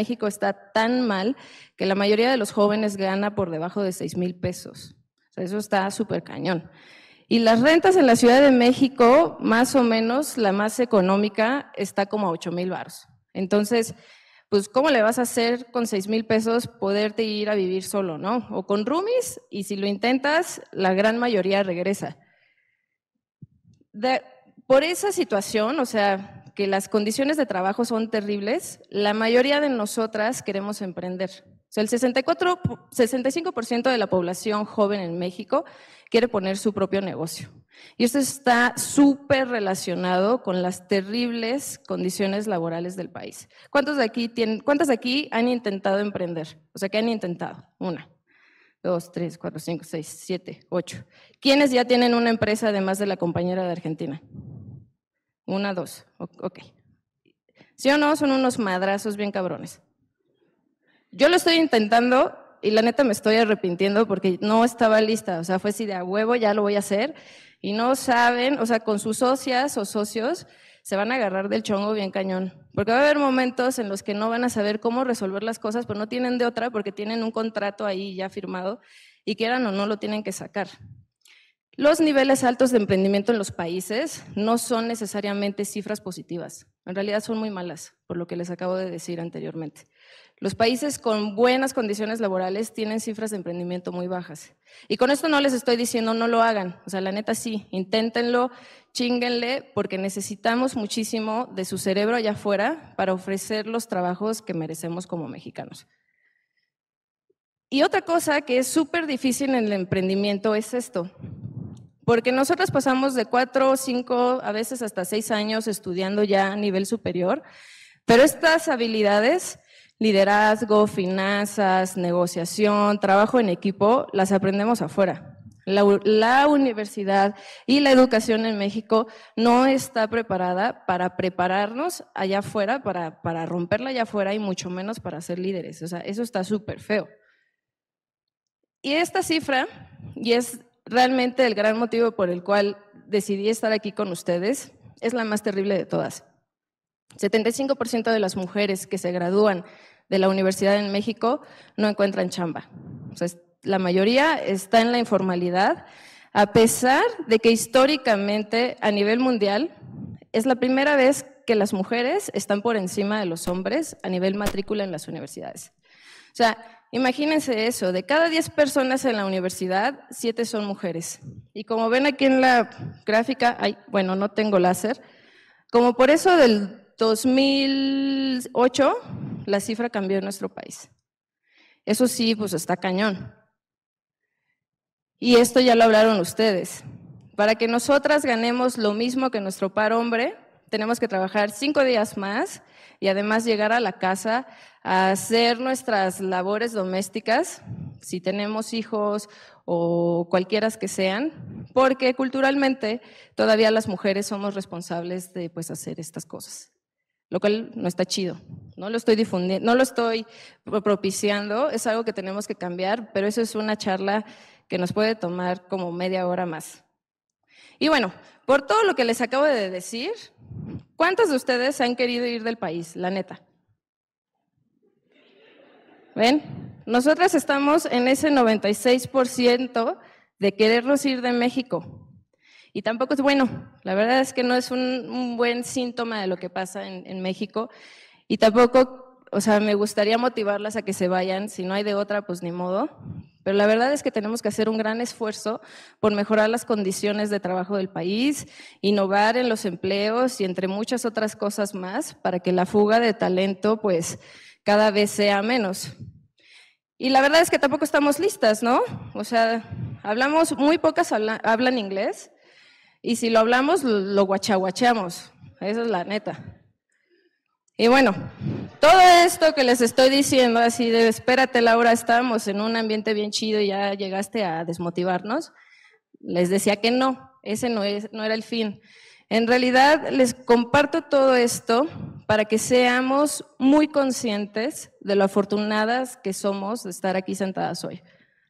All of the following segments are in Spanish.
México está tan mal que la mayoría de los jóvenes gana por debajo de 6 mil pesos. eso está súper cañón. Y las rentas en la Ciudad de México, más o menos, la más económica está como a 8 mil baros. Entonces, pues, ¿cómo le vas a hacer con 6 mil pesos poderte ir a vivir solo, no? O con roomies, y si lo intentas, la gran mayoría regresa. por esa situación, o sea, las condiciones de trabajo son terribles, la mayoría de nosotras queremos emprender. O sea, el 64, 65% de la población joven en México quiere poner su propio negocio. Y esto está súper relacionado con las terribles condiciones laborales del país. ¿Cuántos de aquí tienen, cuántas de aquí han intentado emprender? O sea, ¿qué han intentado? Una, dos, tres, cuatro, cinco, seis, siete, ocho. ¿Quiénes ya tienen una empresa además de la compañera de Argentina? Una, dos. Ok. ¿Sí o no? Son unos madrazos bien cabrones. Yo lo estoy intentando y la neta me estoy arrepintiendo porque no estaba lista. O sea, fue así de a huevo, ya lo voy a hacer. Y no saben, o sea, con sus socias o socios se van a agarrar del chongo bien cañón. Porque va a haber momentos en los que no van a saber cómo resolver las cosas, pero no tienen de otra porque tienen un contrato ahí ya firmado y quieran o no lo tienen que sacar. Los niveles altos de emprendimiento en los países no son necesariamente cifras positivas, en realidad son muy malas, por lo que les acabo de decir anteriormente. Los países con buenas condiciones laborales tienen cifras de emprendimiento muy bajas. Y con esto no les estoy diciendo no lo hagan, o sea, la neta sí, inténtenlo, chinguenle, porque necesitamos muchísimo de su cerebro allá afuera para ofrecer los trabajos que merecemos como mexicanos. Y otra cosa que es súper difícil en el emprendimiento es esto, porque nosotros pasamos de cuatro, cinco, a veces hasta seis años estudiando ya a nivel superior, pero estas habilidades, liderazgo, finanzas, negociación, trabajo en equipo, las aprendemos afuera. La, universidad y la educación en México no está preparada para prepararnos allá afuera, para, para romperla allá afuera y mucho menos para ser líderes. O sea, eso está súper feo. Y esta cifra, y es realmente el gran motivo por el cual decidí estar aquí con ustedes es la más terrible de todas. 75% de las mujeres que se gradúan de la universidad en México no encuentran chamba. la mayoría está en la informalidad, a pesar de que históricamente a nivel mundial es la primera vez que las mujeres están por encima de los hombres a nivel matrícula en las universidades. Imagínense eso, de cada 10 personas en la universidad, 7 son mujeres. Y como ven aquí en la gráfica, bueno, no tengo láser, como por eso del 2008 la cifra cambió en nuestro país. Eso sí, pues está cañón. Y esto ya lo hablaron ustedes. Para que nosotras ganemos lo mismo que nuestro par hombre, tenemos que trabajar cinco días más y además llegar a la casa a hacer nuestras labores domésticas, si tenemos hijos o cualquiera que sean, porque culturalmente todavía las mujeres somos responsables de pues hacer estas cosas, lo cual no está chido. No lo estoy difundiendo, no lo estoy propiciando, es algo que tenemos que cambiar, pero eso es una charla que nos puede tomar como media hora más. Y bueno, por todo lo que les acabo de decir, ¿cuántos de ustedes han querido ir del país, la neta? ¿Ven? Nosotras estamos en ese 96% de querernos ir de México. Y tampoco es bueno, la verdad es que no es un, buen síntoma de lo que pasa en, en México. Y tampoco o sea, me gustaría motivarlas a que se vayan, si no hay de otra, pues ni modo. Pero la verdad es que tenemos que hacer un gran esfuerzo por mejorar las condiciones de trabajo del país, innovar en los empleos y entre muchas otras cosas más para que la fuga de talento pues cada vez sea menos. Y la verdad es que tampoco estamos listas, ¿no? O sea, hablamos, muy pocas hablan, inglés y si lo hablamos lo guachaguachamos, esa es la neta. Y bueno, todo esto que les estoy diciendo, así de espérate Laura, estamos en un ambiente bien chido y ya llegaste a desmotivarnos, les decía que no, ese no, es, no era el fin. En realidad les comparto todo esto para que seamos muy conscientes de lo afortunadas que somos de estar aquí sentadas hoy,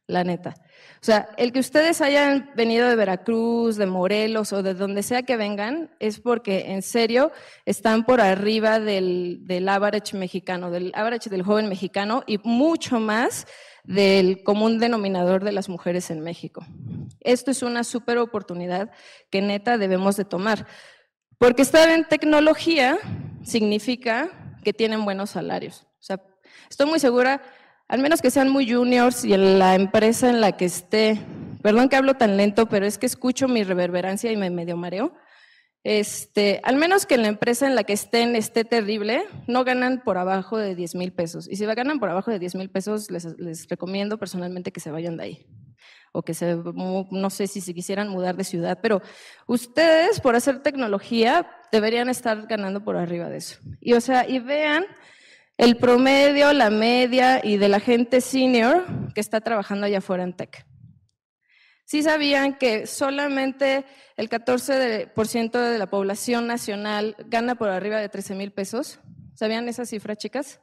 la neta. O sea, el que ustedes hayan venido de Veracruz, de Morelos o de donde sea que vengan, es porque en serio están por arriba del, del average mexicano, del average del joven mexicano y mucho más del común denominador de las mujeres en México. Esto es una súper oportunidad que neta debemos de tomar, porque estar en tecnología significa que tienen buenos salarios. O sea, estoy muy segura al menos que sean muy juniors y en la empresa en la que esté, perdón que hablo tan lento, pero es que escucho mi reverberancia y me medio mareo. Este, al menos que la empresa en la que estén esté terrible, no ganan por abajo de 10 mil pesos. Y si ganan por abajo de 10 mil pesos, les, les, recomiendo personalmente que se vayan de ahí. O que se, no sé si se quisieran mudar de ciudad, pero ustedes por hacer tecnología deberían estar ganando por arriba de eso. Y o sea, y vean el promedio, la media y de la gente senior que está trabajando allá afuera en tech. Sí sabían que solamente el 14% de la población nacional gana por arriba de 13 mil pesos. ¿Sabían esa cifra, chicas?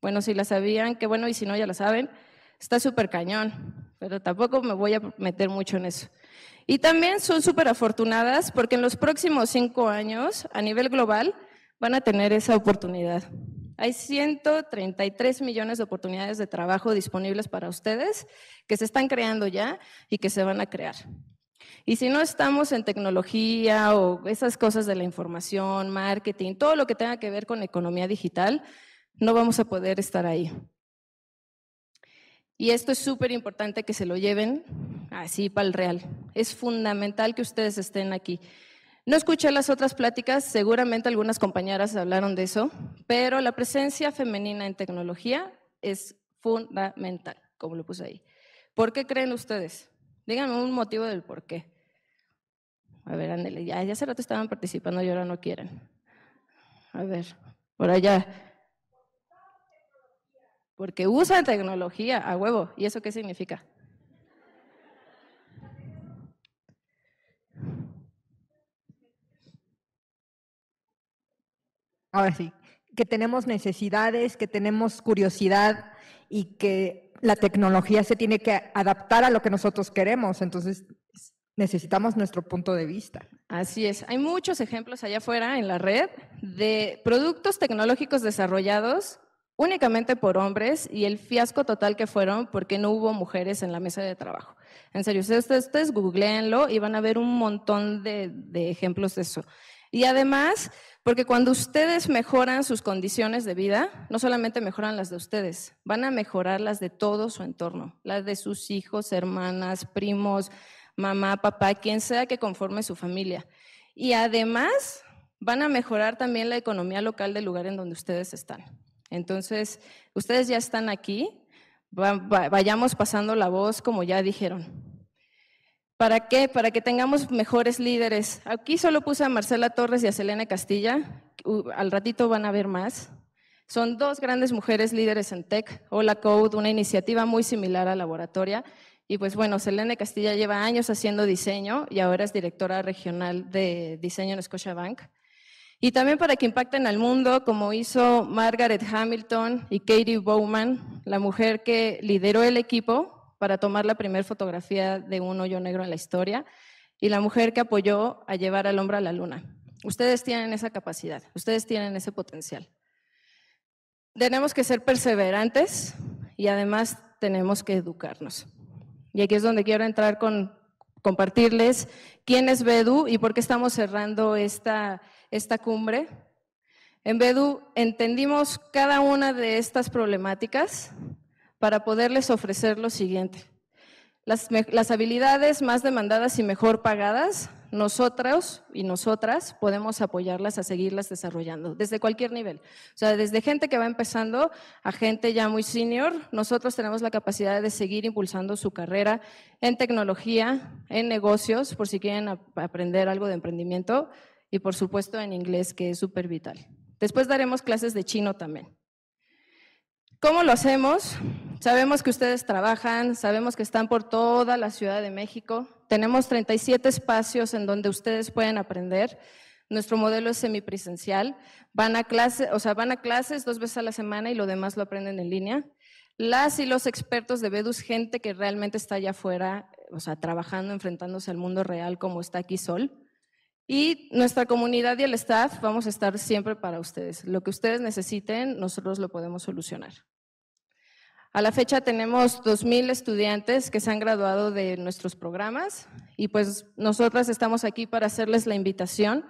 Bueno, si la sabían, qué bueno, y si no, ya la saben. Está súper cañón, pero tampoco me voy a meter mucho en eso. Y también son súper afortunadas porque en los próximos cinco años, a nivel global, van a tener esa oportunidad. Hay 133 millones de oportunidades de trabajo disponibles para ustedes que se están creando ya y que se van a crear. Y si no estamos en tecnología o esas cosas de la información, marketing, todo lo que tenga que ver con economía digital, no vamos a poder estar ahí. Y esto es súper importante que se lo lleven así para el real. Es fundamental que ustedes estén aquí. No escuché las otras pláticas, seguramente algunas compañeras hablaron de eso, pero la presencia femenina en tecnología es fundamental, como lo puse ahí. ¿Por qué creen ustedes? Díganme un motivo del por qué. A ver, ándele. ya, hace rato estaban participando y ahora no quieren. A ver, por allá. Porque usan tecnología a huevo. ¿Y eso qué significa? ahora sí, que tenemos necesidades, que tenemos curiosidad y que la tecnología se tiene que adaptar a lo que nosotros queremos. Entonces, necesitamos nuestro punto de vista. Así es. Hay muchos ejemplos allá afuera en la red de productos tecnológicos desarrollados únicamente por hombres y el fiasco total que fueron porque no hubo mujeres en la mesa de trabajo. En serio, ustedes, ustedes googleenlo y van a ver un montón de ejemplos de eso. Y además, porque cuando ustedes mejoran sus condiciones de vida, no solamente mejoran las de ustedes, van a mejorar las de todo su entorno, las de sus hijos, hermanas, primos, mamá, papá, quien sea que conforme su familia. Y además van a mejorar también la economía local del lugar en donde ustedes están. Entonces, ustedes ya están aquí, vayamos pasando la voz como ya dijeron. ¿Para qué? Para que tengamos mejores líderes. Aquí solo puse a Marcela Torres y a Selena Castilla. Al ratito van a ver más. Son dos grandes mujeres líderes en tech. Hola Code, una iniciativa muy similar a Laboratoria. Y pues bueno, Selena Castilla lleva años haciendo diseño y ahora es directora regional de diseño en Scotiabank. Y también para que impacten al mundo, como hizo Margaret Hamilton y Katie Bowman, la mujer que lideró el equipo para tomar la primera fotografía de un hoyo negro en la historia y la mujer que apoyó a llevar al hombre a la luna. Ustedes tienen esa capacidad, ustedes tienen ese potencial. Tenemos que ser perseverantes y además tenemos que educarnos. Y aquí es donde quiero entrar con compartirles quién es Bedu y por qué estamos cerrando esta, esta cumbre. En Bedu entendimos cada una de estas problemáticas para poderles ofrecer lo siguiente. Las, habilidades más demandadas y mejor pagadas, nosotros y nosotras podemos apoyarlas a seguirlas desarrollando desde cualquier nivel. O sea, desde gente que va empezando a gente ya muy senior, nosotros tenemos la capacidad de seguir impulsando su carrera en tecnología, en negocios, por si quieren aprender algo de emprendimiento y por supuesto en inglés, que es súper vital. Después daremos clases de chino también. ¿Cómo lo hacemos? Sabemos que ustedes trabajan, sabemos que están por toda la Ciudad de México. Tenemos 37 espacios en donde ustedes pueden aprender. Nuestro modelo es semipresencial. Van a clase, o sea, van a clases dos veces a la semana y lo demás lo aprenden en línea. Las y los expertos de Vedus, gente que realmente está allá afuera, o sea, trabajando, enfrentándose al mundo real como está aquí Sol. Y nuestra comunidad y el staff vamos a estar siempre para ustedes. Lo que ustedes necesiten, nosotros lo podemos solucionar. A la fecha tenemos 2.000 estudiantes que se han graduado de nuestros programas y pues nosotras estamos aquí para hacerles la invitación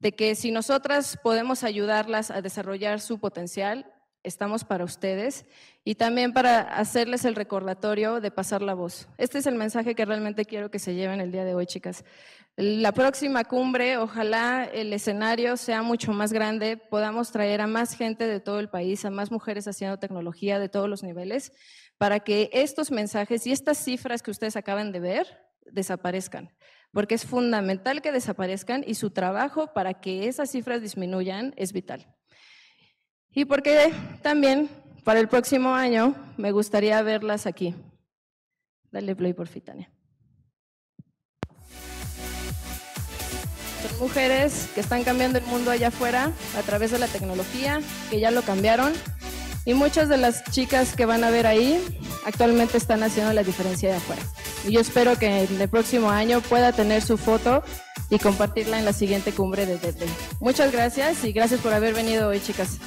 de que si nosotras podemos ayudarlas a desarrollar su potencial, estamos para ustedes y también para hacerles el recordatorio de pasar la voz. Este es el mensaje que realmente quiero que se lleven el día de hoy, chicas. La próxima cumbre, ojalá el escenario sea mucho más grande, podamos traer a más gente de todo el país, a más mujeres haciendo tecnología de todos los niveles, para que estos mensajes y estas cifras que ustedes acaban de ver desaparezcan porque es fundamental que desaparezcan y su trabajo para que esas cifras disminuyan es vital y porque también para el próximo año me gustaría verlas aquí. Dale play por Fitania. Son mujeres que están cambiando el mundo allá afuera a través de la tecnología, que ya lo cambiaron. Y muchas de las chicas que van a ver ahí actualmente están haciendo la diferencia de afuera. Y yo espero que en el próximo año pueda tener su foto y compartirla en la siguiente cumbre de TED. Muchas gracias y gracias por haber venido hoy, chicas.